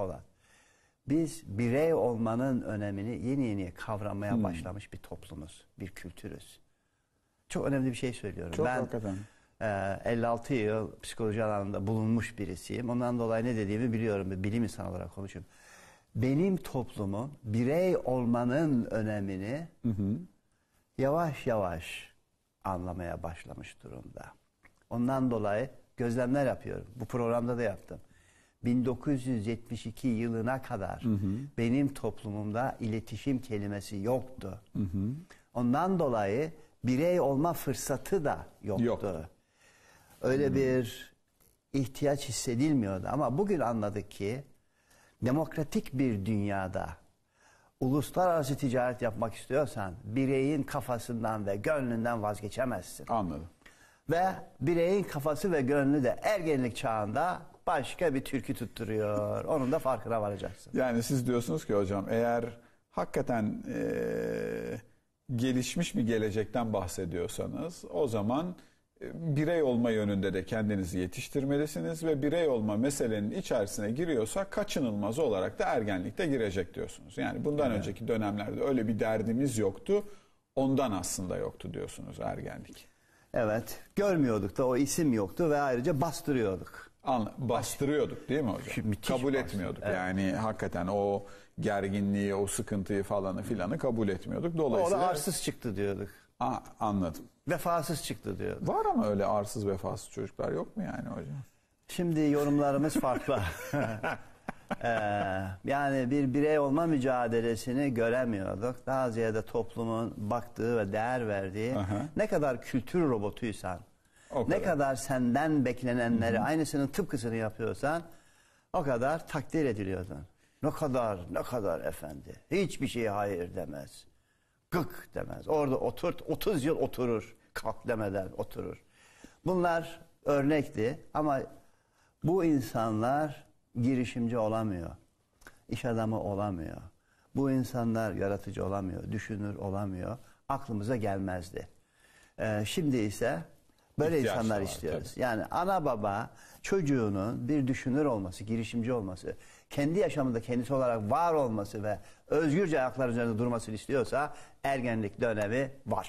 olan. Biz birey olmanın önemini yeni yeni kavramaya hmm. başlamış bir toplumuz, bir kültürüz. Çok önemli bir şey söylüyorum. Çok ben, hakikaten. E, 56 yıl psikoloji alanında bulunmuş birisiyim. Ondan dolayı ne dediğimi biliyorum. Bir bilim insanı olarak konuşuyorum. Benim toplumum birey olmanın önemini hı hı. yavaş yavaş anlamaya başlamış durumda. Ondan dolayı gözlemler yapıyorum. Bu programda da yaptım. 1972 yılına kadar hı hı. benim toplumumda iletişim kelimesi yoktu. Hı hı. Ondan dolayı birey olma fırsatı da yoktu. Yok. Öyle hı. bir ihtiyaç hissedilmiyordu ama bugün anladık ki demokratik bir dünyada uluslararası ticaret yapmak istiyorsan bireyin kafasından ve gönlünden vazgeçemezsin. Anladım. Ve bireyin kafası ve gönlü de ergenlik çağında başka bir türkü tutturuyor. Onun da farkına varacaksın. Yani siz diyorsunuz ki hocam eğer hakikaten e, gelişmiş bir gelecekten bahsediyorsanız o zaman e, birey olma yönünde de kendinizi yetiştirmelisiniz ve birey olma meselenin içerisine giriyorsa kaçınılmaz olarak da ergenlikte girecek diyorsunuz. Yani bundan evet. önceki dönemlerde öyle bir derdimiz yoktu. Ondan aslında yoktu diyorsunuz ergenlik. Evet görmüyorduk da o isim yoktu ve ayrıca bastırıyorduk. Anla, bastırıyorduk değil mi hocam? kabul etmiyorduk. Evet. Yani hakikaten o gerginliği, o sıkıntıyı falanı filanı kabul etmiyorduk. Dolayısıyla... O da arsız çıktı diyorduk. Aa, anladım. Vefasız çıktı diyorduk. Var ama öyle arsız vefasız çocuklar yok mu yani hocam? Şimdi yorumlarımız farklı. ee, yani bir birey olma mücadelesini göremiyorduk. Daha ziyade toplumun baktığı ve değer verdiği Aha. ne kadar kültür robotuysan, kadar. Ne kadar senden beklenenleri Hı-hı. aynısının tıpkısını yapıyorsan o kadar takdir ediliyordun. Ne kadar ne kadar efendi. Hiçbir şeye hayır demez. Gık demez. Orada oturt 30 yıl oturur. Kalk demeden oturur. Bunlar örnekti ama bu insanlar girişimci olamıyor. İş adamı olamıyor. Bu insanlar yaratıcı olamıyor, düşünür olamıyor. Aklımıza gelmezdi. Ee, şimdi ise Böyle insanlar istiyoruz. Tabii. Yani ana baba çocuğunun bir düşünür olması, girişimci olması, kendi yaşamında kendisi olarak var olması ve özgürce ayaklar üzerinde durmasını istiyorsa ergenlik dönemi var.